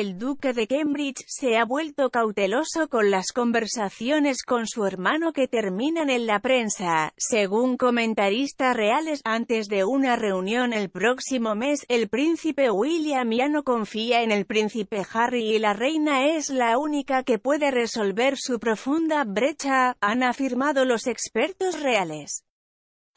el duque de Cambridge se ha vuelto cauteloso con las conversaciones con su hermano que terminan en la prensa, según comentaristas reales. Antes de una reunión el próximo mes, el príncipe William ya no confía en el príncipe Harry y la reina es la única que puede resolver su profunda brecha, han afirmado los expertos reales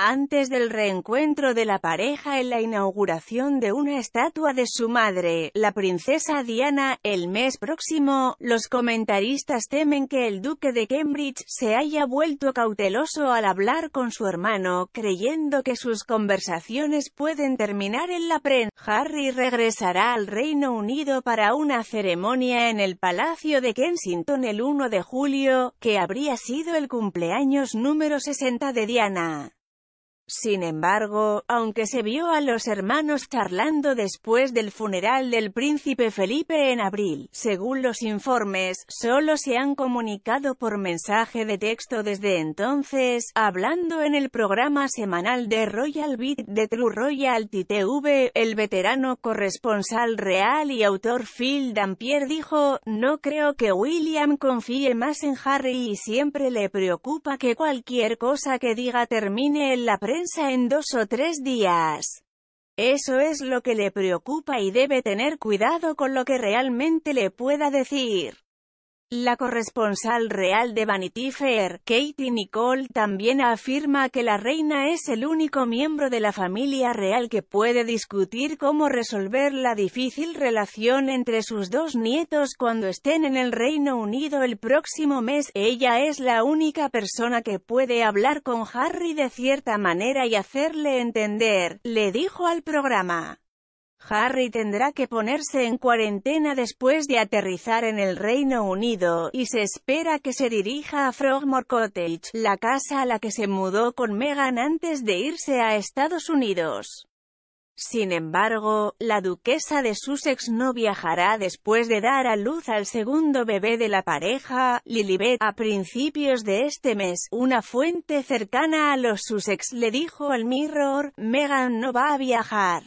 antes del reencuentro de la pareja en la inauguración de una estatua de su madre, la princesa Diana, el mes próximo, los comentaristas temen que el duque de Cambridge se haya vuelto cauteloso al hablar con su hermano, creyendo que sus conversaciones pueden terminar en la prensa. Harry regresará al Reino Unido para una ceremonia en el Palacio de Kensington el 1 de julio, que habría sido el cumpleaños número 60 de Diana. Sin embargo, aunque se vio a los hermanos charlando después del funeral del príncipe Felipe en abril, según los informes, solo se han comunicado por mensaje de texto desde entonces, hablando en el programa semanal de Royal Beat de True Royal TV, el veterano corresponsal real y autor Phil Dampier dijo, no creo que William confíe más en Harry y siempre le preocupa que cualquier cosa que diga termine en la prensa en dos o tres días. Eso es lo que le preocupa y debe tener cuidado con lo que realmente le pueda decir. La corresponsal real de Vanity Fair, Katie Nicole, también afirma que la reina es el único miembro de la familia real que puede discutir cómo resolver la difícil relación entre sus dos nietos cuando estén en el Reino Unido el próximo mes. Ella es la única persona que puede hablar con Harry de cierta manera y hacerle entender, le dijo al programa. Harry tendrá que ponerse en cuarentena después de aterrizar en el Reino Unido, y se espera que se dirija a Frogmore Cottage, la casa a la que se mudó con Meghan antes de irse a Estados Unidos. Sin embargo, la duquesa de Sussex no viajará después de dar a luz al segundo bebé de la pareja, Lilibet, a principios de este mes. Una fuente cercana a los Sussex le dijo al Mirror, Meghan no va a viajar.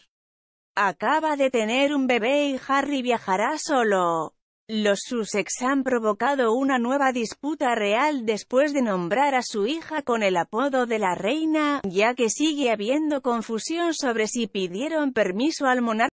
Acaba de tener un bebé y Harry viajará solo. Los Sussex han provocado una nueva disputa real después de nombrar a su hija con el apodo de la reina, ya que sigue habiendo confusión sobre si pidieron permiso al monarca